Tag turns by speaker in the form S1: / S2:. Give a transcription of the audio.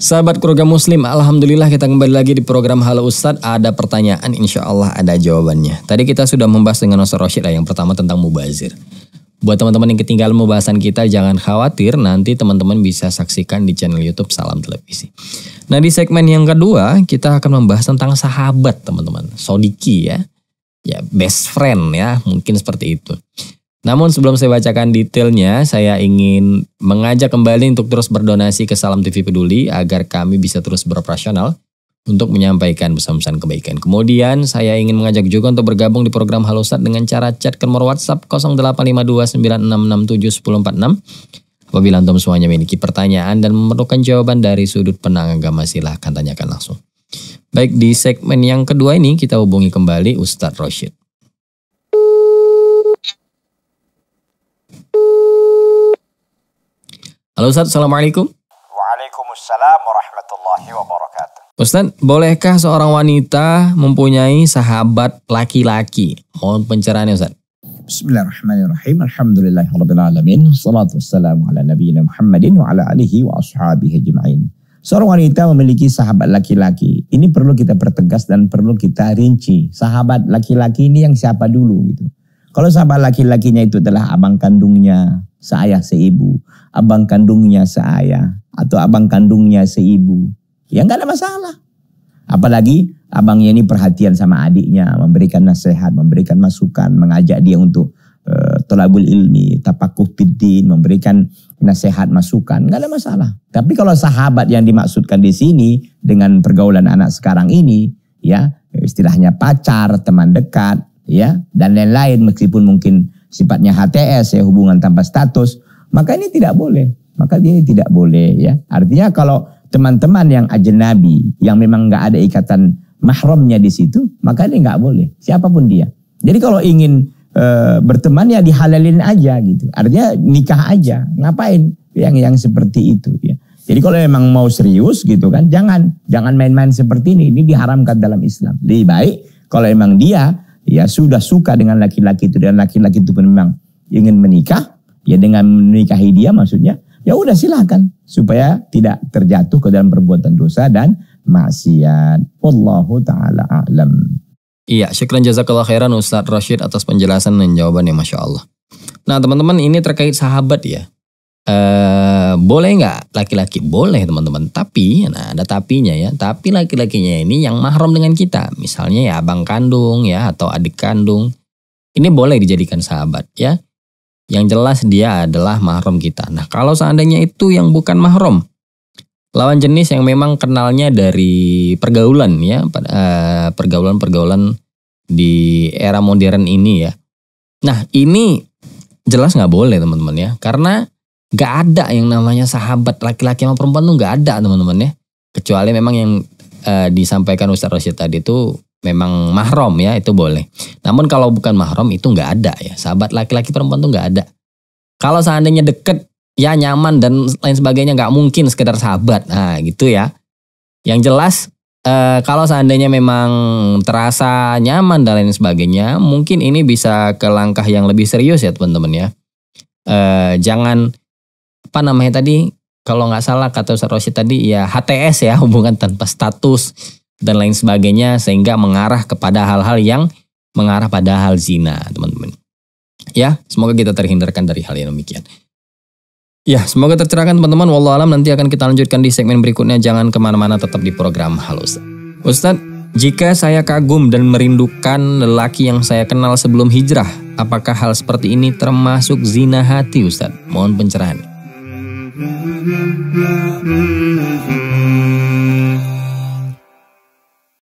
S1: Sahabat keluarga muslim, Alhamdulillah kita kembali lagi di program Halo Ustadz. Ada pertanyaan, insya Allah ada jawabannya. Tadi kita sudah membahas dengan Ustaz Rashid yang pertama tentang mubazir. Buat teman-teman yang ketinggalan pembahasan kita, jangan khawatir. Nanti teman-teman bisa saksikan di channel Youtube Salam Televisi. Nah di segmen yang kedua kita akan membahas tentang sahabat teman-teman. Sodiki ya. Ya best friend ya mungkin seperti itu. Namun sebelum saya bacakan detailnya, saya ingin mengajak kembali untuk terus berdonasi ke Salam TV Peduli agar kami bisa terus beroperasional untuk menyampaikan pesan-pesan kebaikan. Kemudian saya ingin mengajak juga untuk bergabung di program Halusat dengan cara chat ke nomor WhatsApp 0852 Apabila antum semuanya memiliki pertanyaan dan memerlukan jawaban dari sudut pandang agama silahkan tanyakan langsung. Baik di segmen yang kedua ini kita hubungi kembali Ustadz Roshid. Halo Ustadz, Assalamualaikum.
S2: Waalaikumsalam warahmatullahi
S1: wabarakatuh. Ustaz, bolehkah seorang wanita mempunyai sahabat laki-laki? Mohon ya Ustaz.
S2: Bismillahirrahmanirrahim. Alhamdulillahirrabbilalamin. Salatu wassalamu ala nabiyina Muhammadin wa ala alihi wa ashabihi ajma'in. Seorang wanita memiliki sahabat laki-laki. Ini perlu kita pertegas dan perlu kita rinci. Sahabat laki-laki ini yang siapa dulu gitu. Kalau sahabat laki-lakinya itu adalah abang kandungnya, seayah seibu. Abang kandungnya seayah. Atau abang kandungnya seibu. Ya enggak ada masalah. Apalagi abangnya ini perhatian sama adiknya, memberikan nasihat, memberikan masukan, mengajak dia untuk uh, tolabul ilmi, tapakuh piddin, memberikan nasihat, masukan, gak ada masalah. Tapi kalau sahabat yang dimaksudkan di sini dengan pergaulan anak sekarang ini, ya istilahnya pacar, teman dekat, ya dan lain-lain meskipun mungkin sifatnya HTS ya hubungan tanpa status, maka ini tidak boleh. Maka ini tidak boleh ya. Artinya kalau teman-teman yang nabi yang memang nggak ada ikatan mahramnya di situ, maka dia nggak boleh. Siapapun dia. Jadi kalau ingin e, berteman ya dihalalin aja gitu. Artinya nikah aja. Ngapain yang yang seperti itu ya. Jadi kalau memang mau serius gitu kan, jangan jangan main-main seperti ini. Ini diharamkan dalam Islam. Lebih baik kalau emang dia ya sudah suka dengan laki-laki itu dan laki-laki itu pun memang ingin menikah, ya dengan menikahi dia maksudnya, ya udah silahkan supaya tidak terjatuh ke dalam perbuatan dosa dan maksiat. Wallahu taala a'lam.
S1: Iya, syukran jazakallah khairan Ustadz Rashid atas penjelasan dan jawabannya Masya Allah. Nah teman-teman ini terkait sahabat ya. Eh, boleh nggak laki-laki? Boleh teman-teman. Tapi, nah ada tapinya ya. Tapi laki-lakinya ini yang mahram dengan kita. Misalnya ya abang kandung ya atau adik kandung. Ini boleh dijadikan sahabat ya. Yang jelas dia adalah mahram kita. Nah kalau seandainya itu yang bukan mahram lawan jenis yang memang kenalnya dari pergaulan ya eh, pergaulan-pergaulan di era modern ini ya. Nah ini jelas nggak boleh teman-teman ya karena nggak ada yang namanya sahabat laki-laki sama perempuan tuh nggak ada teman-teman ya kecuali memang yang uh, disampaikan Ustaz Rosyid tadi itu memang mahrom ya itu boleh. Namun kalau bukan mahrom itu nggak ada ya sahabat laki-laki perempuan tuh nggak ada. Kalau seandainya deket ya nyaman dan lain sebagainya nggak mungkin sekedar sahabat nah gitu ya yang jelas eh, kalau seandainya memang terasa nyaman dan lain sebagainya mungkin ini bisa ke langkah yang lebih serius ya teman-teman ya eh, jangan apa namanya tadi kalau nggak salah kata Ustaz tadi ya HTS ya hubungan tanpa status dan lain sebagainya sehingga mengarah kepada hal-hal yang mengarah pada hal zina teman-teman ya semoga kita terhindarkan dari hal yang demikian Ya, semoga tercerahkan teman-teman. Wallah alam nanti akan kita lanjutkan di segmen berikutnya. Jangan kemana-mana, tetap di program Halo Ustadz jika saya kagum dan merindukan lelaki yang saya kenal sebelum hijrah, apakah hal seperti ini termasuk zina hati Ustadz? Mohon pencerahan.